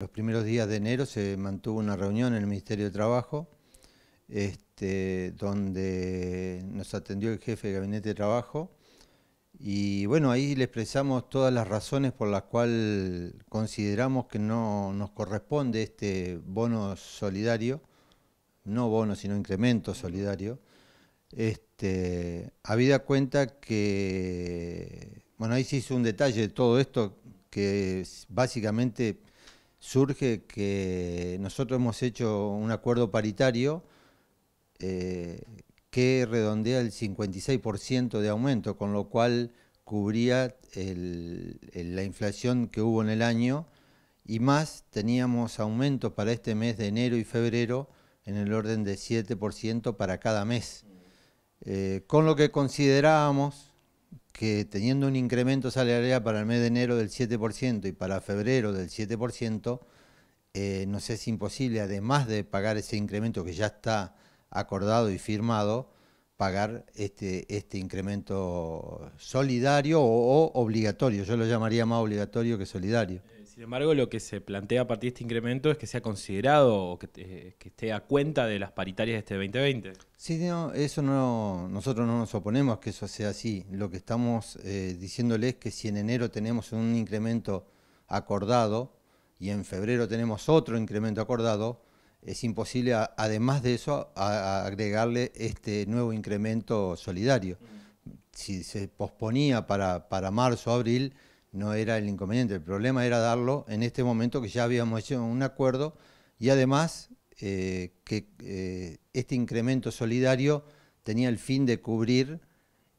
Los primeros días de enero se mantuvo una reunión en el Ministerio de Trabajo, este, donde nos atendió el jefe de Gabinete de Trabajo. Y bueno, ahí le expresamos todas las razones por las cuales consideramos que no nos corresponde este bono solidario, no bono, sino incremento solidario, este, habida cuenta que, bueno, ahí se hizo un detalle de todo esto, que básicamente surge que nosotros hemos hecho un acuerdo paritario eh, que redondea el 56% de aumento, con lo cual cubría la inflación que hubo en el año y más teníamos aumentos para este mes de enero y febrero en el orden de 7% para cada mes, eh, con lo que considerábamos que teniendo un incremento salarial para el mes de enero del 7% y para febrero del 7%, eh, nos es imposible, además de pagar ese incremento que ya está acordado y firmado, pagar este, este incremento solidario o obligatorio. Yo lo llamaría más obligatorio que solidario. Sin embargo, lo que se plantea a partir de este incremento es que sea considerado o que, eh, esté a cuenta de las paritarias de este 2020. Sí, eso no, nosotros no nos oponemos que eso sea así. Lo que estamos eh, diciéndoles es que si en enero tenemos un incremento acordado y en febrero tenemos otro incremento acordado, es imposible, además de eso, agregarle este nuevo incremento solidario. Si se posponía para, para marzo, abril, no era el inconveniente, el problema era darlo en este momento que ya habíamos hecho un acuerdo y además eh, que eh, este incremento solidario tenía el fin de cubrir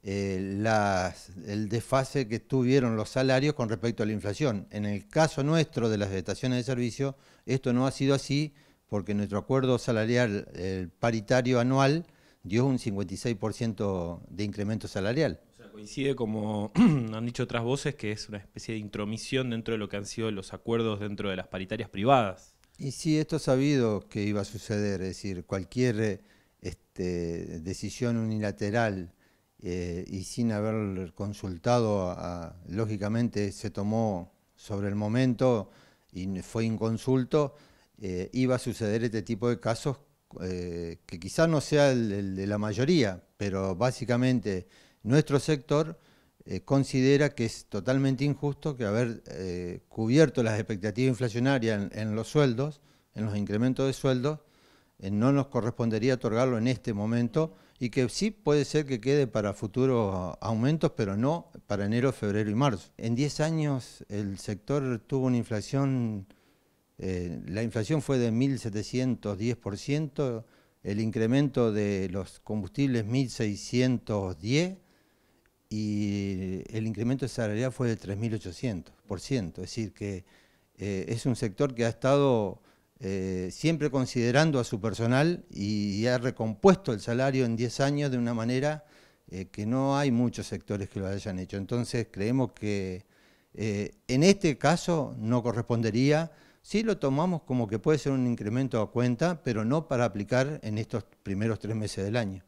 eh, las, el desfase que tuvieron los salarios con respecto a la inflación. En el caso nuestro de las estaciones de servicio, esto no ha sido así porque nuestro acuerdo salarial el paritario anual dio un 56% de incremento salarial coincide, como han dicho otras voces, que es una especie de intromisión dentro de lo que han sido los acuerdos dentro de las paritarias privadas. Y sí, esto ha sabido que iba a suceder, es decir, cualquier este, decisión unilateral eh, y sin haber consultado, lógicamente se tomó sobre el momento y fue inconsulto, eh, iba a suceder este tipo de casos eh, que quizás no sea el de la mayoría, pero básicamente nuestro sector eh, considera que es totalmente injusto que haber eh, cubierto las expectativas inflacionarias en, los sueldos, en los incrementos de sueldos, eh, no nos correspondería otorgarlo en este momento y que sí puede ser que quede para futuros aumentos, pero no para enero, febrero y marzo. En 10 años el sector tuvo una inflación, la inflación fue de 1.710%, el incremento de los combustibles 1.610%, y el incremento de salarial fue del 3.800%. Es decir, que eh, es un sector que ha estado eh, siempre considerando a su personal y, ha recompuesto el salario en 10 años de una manera eh, que no hay muchos sectores que lo hayan hecho. Entonces creemos que en este caso no correspondería. Sí lo tomamos como que puede ser un incremento a cuenta, pero no para aplicar en estos primeros tres meses del año.